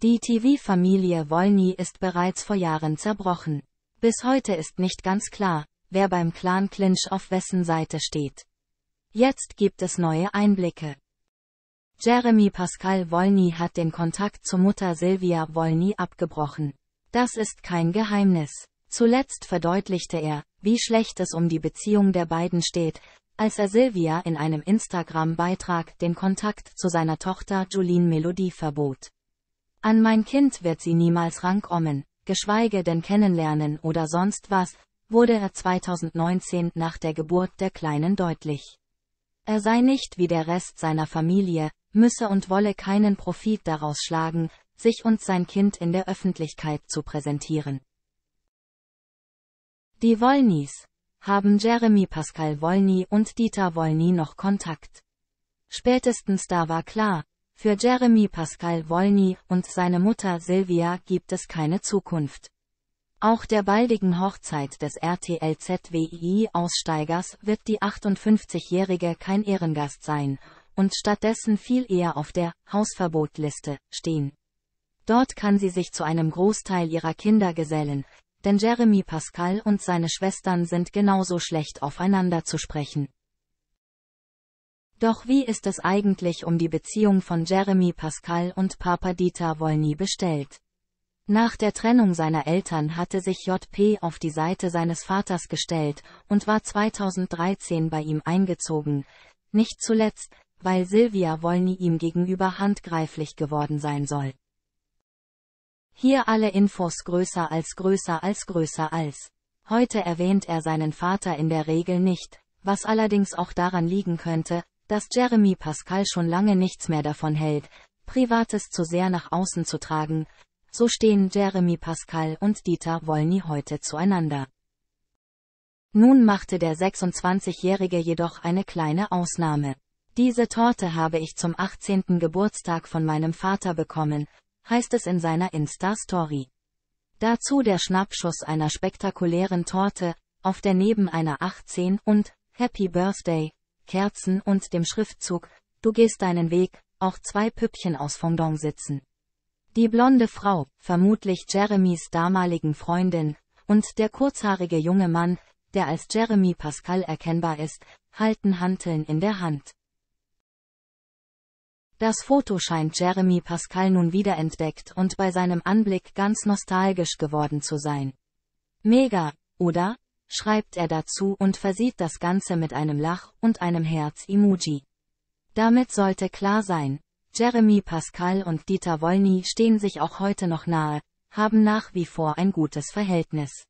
Die TV-Familie Wolny ist bereits vor Jahren zerbrochen. Bis heute ist nicht ganz klar, wer beim Clan Clinch auf wessen Seite steht. Jetzt gibt es neue Einblicke. Jeremy Pascal Wolny hat den Kontakt zur Mutter Sylvia Wolny abgebrochen. Das ist kein Geheimnis. Zuletzt verdeutlichte er, wie schlecht es um die Beziehung der beiden steht, als er Sylvia in einem Instagram-Beitrag den Kontakt zu seiner Tochter Julien Melodie verbot. An mein Kind wird sie niemals rankommen, geschweige denn kennenlernen oder sonst was, wurde er 2019 nach der Geburt der Kleinen deutlich. Er sei nicht wie der Rest seiner Familie, müsse und wolle keinen Profit daraus schlagen, sich und sein Kind in der Öffentlichkeit zu präsentieren. Die Wollnys haben Jeremy Pascal Wollny und Dieter Wollny noch Kontakt. Spätestens da war klar, für Jeremy Pascal Wolny und seine Mutter Sylvia gibt es keine Zukunft. Auch der baldigen Hochzeit des rtlzwi aussteigers wird die 58-Jährige kein Ehrengast sein und stattdessen viel eher auf der Hausverbotliste stehen. Dort kann sie sich zu einem Großteil ihrer Kinder gesellen, denn Jeremy Pascal und seine Schwestern sind genauso schlecht aufeinander zu sprechen. Doch wie ist es eigentlich um die Beziehung von Jeremy Pascal und Papa Dieter Wolny bestellt? Nach der Trennung seiner Eltern hatte sich JP auf die Seite seines Vaters gestellt und war 2013 bei ihm eingezogen, nicht zuletzt, weil Silvia Wolny ihm gegenüber handgreiflich geworden sein soll. Hier alle Infos größer als größer als größer als. Heute erwähnt er seinen Vater in der Regel nicht, was allerdings auch daran liegen könnte, dass Jeremy Pascal schon lange nichts mehr davon hält, Privates zu sehr nach außen zu tragen, so stehen Jeremy Pascal und Dieter Wolny heute zueinander. Nun machte der 26-Jährige jedoch eine kleine Ausnahme. Diese Torte habe ich zum 18. Geburtstag von meinem Vater bekommen, heißt es in seiner Insta-Story. Dazu der Schnappschuss einer spektakulären Torte, auf der neben einer 18 und Happy Birthday Kerzen und dem Schriftzug, du gehst deinen Weg, auch zwei Püppchen aus Fondant sitzen. Die blonde Frau, vermutlich Jeremys damaligen Freundin, und der kurzhaarige junge Mann, der als Jeremy Pascal erkennbar ist, halten Hanteln in der Hand. Das Foto scheint Jeremy Pascal nun wiederentdeckt und bei seinem Anblick ganz nostalgisch geworden zu sein. Mega, oder? schreibt er dazu und versieht das Ganze mit einem Lach- und einem Herz-Emoji. Damit sollte klar sein, Jeremy Pascal und Dieter Wolny stehen sich auch heute noch nahe, haben nach wie vor ein gutes Verhältnis.